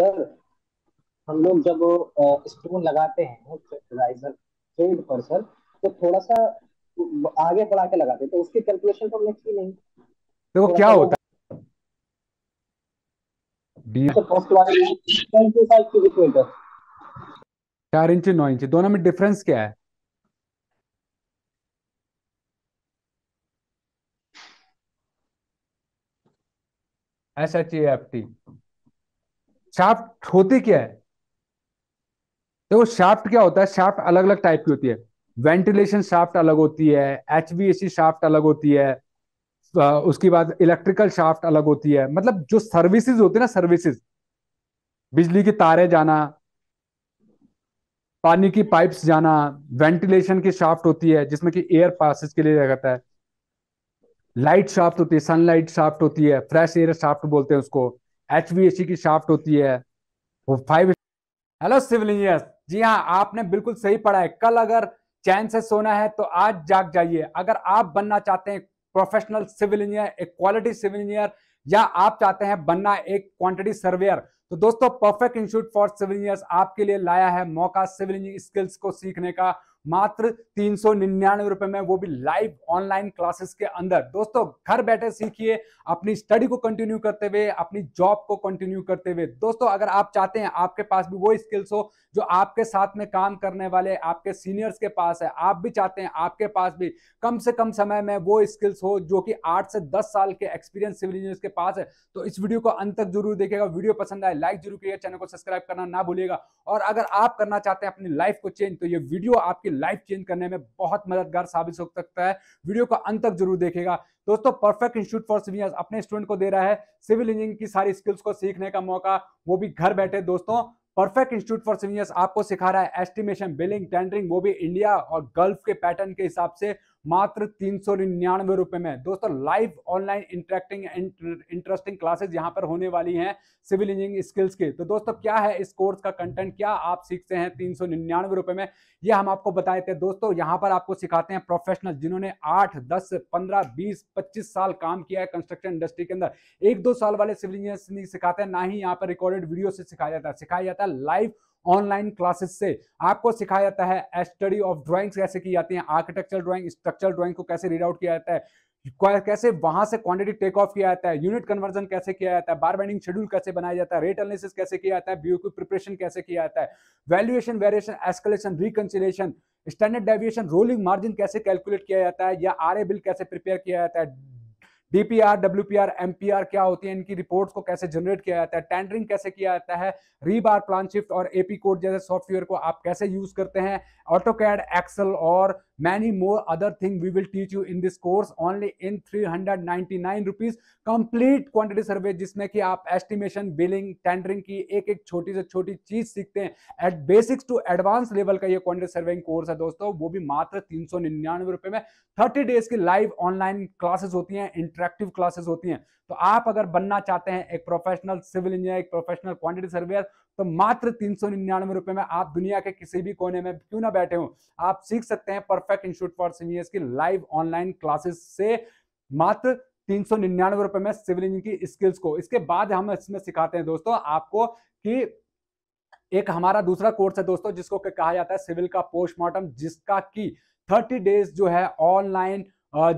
sir हम लोग जब स्पून लगाते हैं राइजर पर सर तो थोड़ा सा आगे बढ़ा के लगाते तो उसकी कैलकुलेशन तो हमने की नहीं देखो तो, तो क्या होता है चार इंच नौ इंच दोनों में डिफरेंस क्या है S H A F T shaft होती क्या है देखो तो शाफ्ट क्या होता है शाफ्ट अलग अलग टाइप की होती है वेंटिलेशन शाफ्ट अलग होती है एच शाफ्ट अलग होती है उसके बाद इलेक्ट्रिकल शाफ्ट अलग होती है मतलब जो सर्विसेज होती है ना सर्विसेज बिजली की तारें जाना पानी की पाइप्स जाना वेंटिलेशन की शाफ्ट होती है जिसमें कि एयर पासिस के लिए रहता है लाइट शाफ्ट होती है सनलाइट शाफ्ट होती है फ्रेश एयर शाफ्ट बोलते हैं उसको एच की शाफ्ट होती है वो five hello civil engineer ji हाँ आपने बिल्कुल सही पढ़ा है कल अगर चैन से सोना है तो आज जाग जाइए अगर आप बनना चाहते हैं प्रोफेशनल सिविल इंजीनियर एक क्वालिटी सिविल इंजीनियर या आप चाहते हैं बनना एक क्वांटिटी सर्वेयर तो दोस्तों perfect institute for civil engineers आपके लिए लाया है मौका सिविल इंजीनियर स्किल्स को सीखने का मात्र तीन सौ निन्यानवे रुपए में वो भी लाइव ऑनलाइन क्लासेस के अंदर दोस्तों घर बैठे सीखिए अपनी स्टडी को कंटिन्यू करते हुए अपनी जॉब को कंटिन्यू करते हुए दोस्तों अगर आप चाहते हैं आपके पास भी वो स्किल्स हो जो आपके साथ में काम करने वाले आपके सीनियर्स के पास है आप भी चाहते हैं आपके पास भी कम से कम समय में वो स्किल्स हो जो कि आठ से दस साल के एक्सपीरियंस सिविल इंजीनियर्स के पास है तो इस वीडियो को अंत तक जरूर देखिएगा वीडियो पसंद आए लाइक जरूर करिएगा चैनल को सब्सक्राइब करना ना भूलिएगा और अगर आप करना चाहते हैं अपनी लाइफ को चेंज तो ये वीडियो आपके आपकी लाइफ चेंज करने में बहुत मददगार साबित हो सकता है वीडियो को अंत तक जरूर देखेगा दोस्तों परफेक्ट इंस्टीट्यूट फॉर सिविलियंस अपने स्टूडेंट को दे रहा है सिविल इंजीनियरिंग की सारी स्किल्स को सीखने का मौका वो भी घर बैठे दोस्तों परफेक्ट इंस्टीट्यूट फॉर सिविलियंस आपको सिखा रहा है एस्टिमेशन बिलिंग टेंडरिंग वो भी इंडिया और गल्फ के पैटर्न के हिसाब से मात्र तीन सौ निन्यानवे रुपए में दोस्तों live online interacting interesting classes यहाँ पर होने वाली हैं सिविल इंजीनियरिंग स्किल्स के तो दोस्तों क्या है इस कोर्स का कंटेंट क्या आप सीखते हैं तीन सौ निन्यानवे रुपए में ये हम आपको बताए थे दोस्तों यहाँ पर आपको सिखाते हैं प्रोफेशनल जिन्होंने आठ दस पंद्रह बीस पच्चीस साल काम किया है कंस्ट्रक्शन इंडस्ट्री के अंदर एक दो साल वाले सिविल इंजीनियर नहीं सिखाते हैं ना ही यहाँ पर रिकॉर्डेड वीडियो से सिखाया जाता है सिखाया जाता है लाइव ऑनलाइन क्लासेस से आपको सिखाया जाता है स्टडी ऑफ ड्राइंग्स कैसे की जाती है आर्किटेक्चर ड्राइंग स्ट्रक्चर ड्राइंग को कैसे रीड आउट किया जाता है कैसे वहां से क्वांटिटी टेक ऑफ किया जाता है यूनिट कन्वर्जन कैसे किया जाता है बार बाइंडिंग शेड्यूल कैसे बनाया जाता है रेट एनालिसिस कैसे किया जाता है बीओ प्रिपरेशन कैसे किया जाता है valuation variation escalation reconciliation standard deviation rolling margin कैसे कैलकुलेट किया जाता है या आर बिल कैसे प्रिपेयर किया जाता है डीपीआर डब्ल्यूपीआर एमपीआर क्या होती है इनकी रिपोर्ट्स को कैसे जनरेट किया जाता है टेंडरिंग कैसे किया जाता है रीबार प्लान शिफ्ट और एपी कोड जैसे सॉफ्टवेयर को आप कैसे यूज करते हैं ऑटोकैड एक्सल और many more other thing we will teach you in this course only in 399 rupees complete quantity survey jisme ki aap estimation billing tendering ki ek ek choti se choti cheez सीखते hain at basics to advanced level ka ye quantity surveying course hai dosto wo bhi matra 399 rupees mein 30 में thirty days की live online hain होती classes interactive classes होती तो आप अगर बनना चाहते हैं एक प्रोफेशनल सिविल इंजीनियर एक प्रोफेशनल क्वांटिटी सर्वेयर तो मात्र तीन सौ निन्यानवे रुपए में आप दुनिया के किसी भी कोने में क्यों ना बैठे हो आप सीख सकते हैं पर परफेक्ट इंस्टीट्यूट फॉर सीनियर्स की लाइव ऑनलाइन क्लासेस से मात्र तीन सौ निन्यानवे रुपए में सिविल इंजीनियर की स्किल्स को इसके बाद हम इसमें सिखाते हैं दोस्तों आपको कि एक हमारा दूसरा कोर्स है दोस्तों जिसको कहा जाता है सिविल का पोस्टमार्टम जिसका की थर्टी डेज जो है ऑनलाइन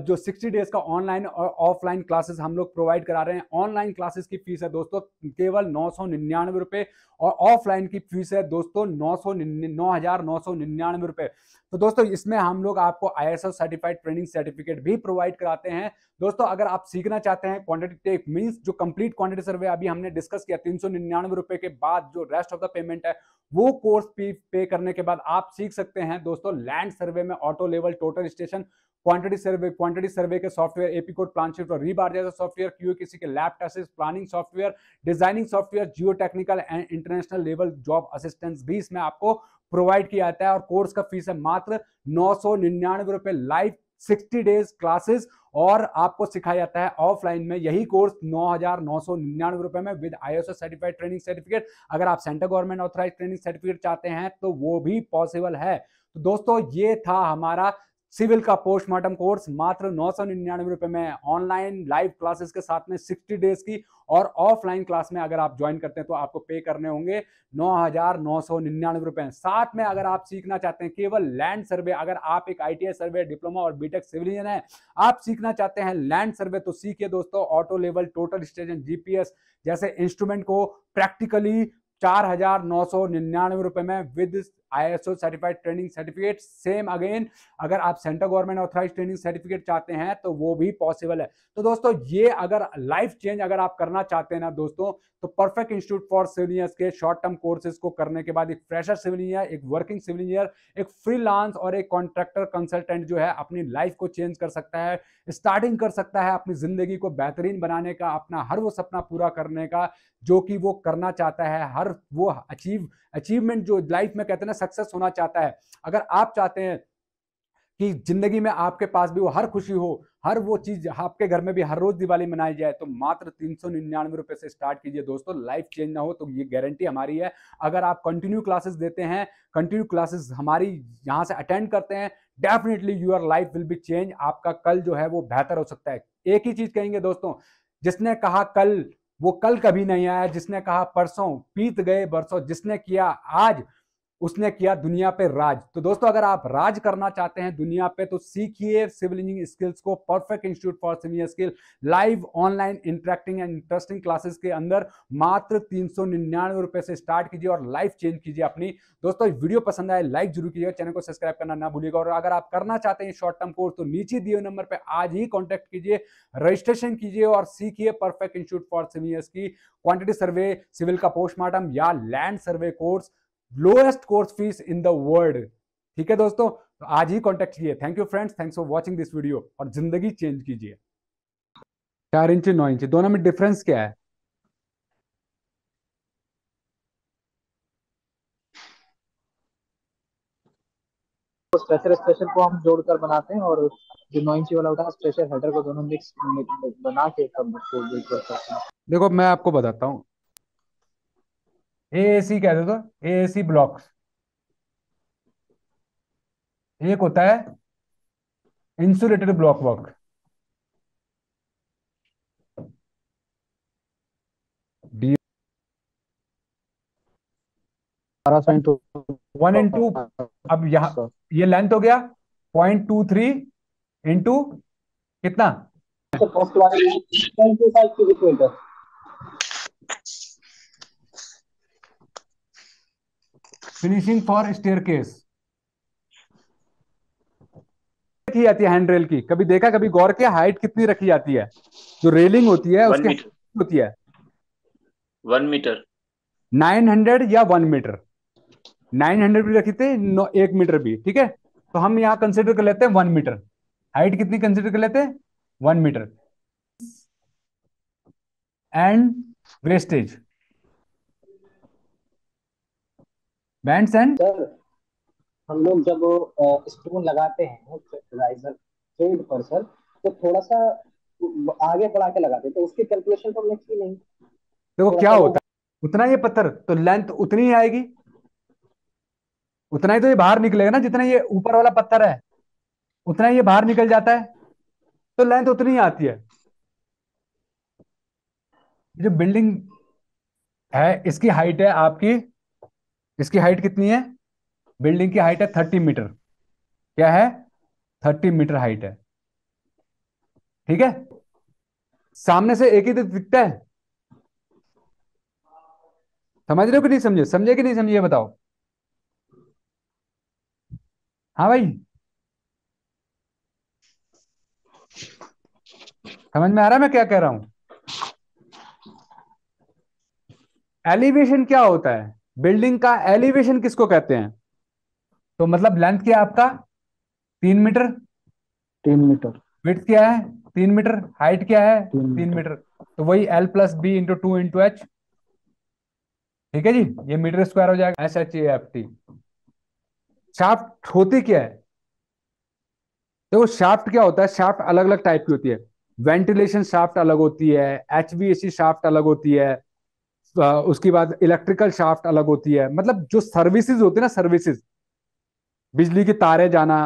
जो सिक्सटी डेज का ऑनलाइन और ऑफलाइन क्लासेस हम लोग प्रोवाइड करा रहे हैं ऑनलाइन क्लासेस की फीस है दोस्तों केवल नौ सौ निन्यानवे रुपए और ऑफलाइन की फीस है दोस्तों नौ सौ नौ हजार नौ सौ निन्यानवे रुपए तो दोस्तों इसमें हम लोग आपको आई सर्टिफाइड ट्रेनिंग सर्टिफिकेट भी प्रोवाइड कराते हैं दोस्तों अगर आप सीखना चाहते हैं क्वांटिटी टेक मीन्स जो कंप्लीट क्वांटिटी सर्वे अभी हमने डिस्कस किया तीन सौ निन्यानवे रुपए के बाद जो रेस्ट ऑफ द पेमेंट है वो कोर्स पे करने के बाद आप सीख सकते हैं दोस्तों लैंड सर्वे में auto level total station quantity survey quantity survey के software AP code plan shift और रीबार जैसा सॉफ्टवेयर क्यू किसी के lab test planning software designing software geotechnical and international level job assistance भी इसमें आपको प्रोवाइड किया जाता है और कोर्स का फीस है मात्र नौ सौ निन्यानवे रुपए लाइव सिक्सटी डेज क्लासेस और आपको सिखाया जाता है ऑफलाइन में यही कोर्स नौ हजार नौ सौ निन्यानवे रुपए में with I certified training certificate अगर आप central government authorise training certificate चाहते हैं तो वो भी पॉसिबल है तो दोस्तों ये था हमारा सिविल का पोस्टमार्टम कोर्स मात्र नौ सौ निन्यानवे रुपए में ऑनलाइन लाइव क्लासेस के साथ में 60 डेज की और ऑफलाइन क्लास में अगर आप ज्वाइन करते हैं तो आपको पे करने होंगे नौ हजार नौ सौ निन्यानवे रुपए साथ में अगर आप सीखना चाहते हैं केवल लैंड सर्वे अगर आप एक आई सर्वे डिप्लोमा और बीटेक सिविल इंजीनियर है आप सीखना चाहते हैं लैंड सर्वे तो सीखिए दोस्तों auto level total station GPS जैसे इंस्ट्रूमेंट को प्रैक्टिकली चार हजार नौ सौ निन्यानवे रुपए में with ISO certified training certificate same again अगर आप central government authorise training certificate चाहते हैं तो वो भी पॉसिबल है तो दोस्तों ये अगर लाइफ चेंज अगर आप करना चाहते हैं ना दोस्तों तो perfect institute for civil engineer के शॉर्ट टर्म कोर्सेज को करने के बाद एक फ्रेशर सिविल इंजीनियर एक वर्किंग सिविल इंजीनियर एक फ्रीलांस और एक कॉन्ट्रैक्टर कंसल्टेंट जो है अपनी लाइफ को चेंज कर सकता है स्टार्टिंग कर सकता है अपनी जिंदगी को बेहतरीन बनाने का अपना हर वो सपना पूरा करने का जो कि वो करना चाहता है हर वो अचीव अचीवमेंट जो लाइफ में कहते हैं ना सक्सेस होना चाहता है अगर आप चाहते हैं कि जिंदगी में आपके पास भी वो हर खुशी हो हर वो चीज आपके घर में भी हर रोज दिवाली मनाई जाए तो मात्र तीन सौ निन्यानवे रुपए से स्टार्ट कीजिए दोस्तों लाइफ चेंज ना हो तो ये गारंटी हमारी है अगर आप कंटिन्यू क्लासेस देते हैं कंटिन्यू क्लासेस हमारी यहाँ से अटेंड करते हैं definitely your life will be change आपका कल जो है वो बेहतर हो सकता है एक ही चीज कहेंगे दोस्तों जिसने कहा कल वो कल कभी नहीं आया जिसने कहा परसों पीत गए बरसों जिसने किया आज उसने किया दुनिया पे राज तो दोस्तों अगर आप राज करना चाहते हैं दुनिया पे तो सीखिए सिविल इंजीनियरिंग स्किल्स को perfect institute for senior skill live online interacting and interesting classes के अंदर मात्र तीन सौ निन्यानवे रुपए से स्टार्ट कीजिए और लाइफ चेंज कीजिए अपनी दोस्तों वीडियो पसंद आए लाइक जरूर कीजिएगा चैनल को सब्सक्राइब करना ना भूलिएगा और अगर आप करना चाहते हैं शॉर्ट टर्म कोर्स तो नीचे दिए नंबर पर आज ही कॉन्टेक्ट कीजिए रजिस्ट्रेशन कीजिए और सीखिए परफेक्ट इंस्टीट्यूट फॉर सीनियर्स की क्वांटिटी सर्वे सिविल का पोस्टमार्टम या land survey course lowest course fees in the world ठीक है दोस्तों तो आज ही कॉन्टेक्ट किए thank you friends thanks for watching this video और जिंदगी चेंज कीजिए चार इंच नौ इंच दोनों में डिफरेंस क्या है स्ट्रेचर स्पेशल को हम जोड़कर बनाते हैं और जो नौ इंची वाला होता है स्ट्रेचर हेडर को दोनों मिक्स बना के तब उसको करते देखो मैं आपको बताता हूँ ए सी कह दो तो सी ब्लॉक्स एक होता है इंसुलेटेड ब्लॉक वर्क डी तो- वन इन टू अब यहां ये लेंथ हो गया पॉइंट टू थ्री इंटू कितना तो फिनिशिंग फॉर स्टेयर केस रखी जाती है हैंडरेल की कभी देखा कभी गौर के हाइट कितनी रखी जाती है जो रेलिंग होती है उसकी होती है वन मीटर नाइन हंड्रेड या वन मीटर नाइन हंड्रेड भी रखी थी नो एक मीटर भी ठीक है तो हम यहाँ कंसिडर कर लेते हैं वन मीटर हाइट कितनी कंसिडर कर लेते हैं one metre and wastage bends and sir हम लोग जब स्पून लगाते हैं राइजर ट्रेड पर सर तो थोड़ा सा आगे बढ़ा के लगाते हैं तो उसकी कैलकुलेशन तो हमने की नहीं देखो क्या होता है उतना ये पत्थर तो लेंथ उतनी ही आएगी उतना ही तो ये बाहर निकलेगा ना जितना ये ऊपर वाला पत्थर है उतना ही ये बाहर निकल जाता है तो लेंथ उतनी ही आती है जो बिल्डिंग है इसकी हाइट है आपकी इसकी हाइट कितनी है बिल्डिंग की हाइट है थर्टी मीटर क्या है थर्टी मीटर हाइट है ठीक है सामने से एक ही दिखता है समझ रहे हो कि नहीं समझे समझे कि नहीं समझे बताओ हाँ भाई समझ में आ रहा है मैं क्या कह रहा हूं एलिवेशन क्या होता है बिल्डिंग का एलिवेशन किसको कहते हैं तो मतलब लेंथ क्या है आपका तीन मीटर तीन मीटर विथ क्या है तीन मीटर हाइट क्या है तीन, मीटर तो वही L plus B into two into H ठीक है जी ये मीटर स्क्वायर हो जाएगा S H F T shaft होती क्या है देखो तो शाफ्ट क्या होता है शाफ्ट अलग अलग टाइप की होती है वेंटिलेशन शाफ्ट अलग होती है एच वी सी शाफ्ट अलग होती है उसके बाद इलेक्ट्रिकल शाफ्ट अलग होती है मतलब जो सर्विसेज होती है ना सर्विसेज बिजली की तारे जाना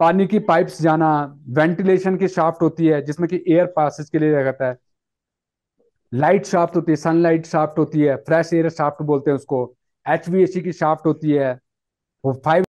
पानी की पाइप्स जाना वेंटिलेशन की शाफ्ट होती है जिसमें कि एयर पासिस के लिए जाता है लाइट शाफ्ट होती है सनलाइट शाफ्ट होती है फ्रेश एयर शाफ्ट बोलते हैं उसको एच की शाफ्ट होती है वो फाइव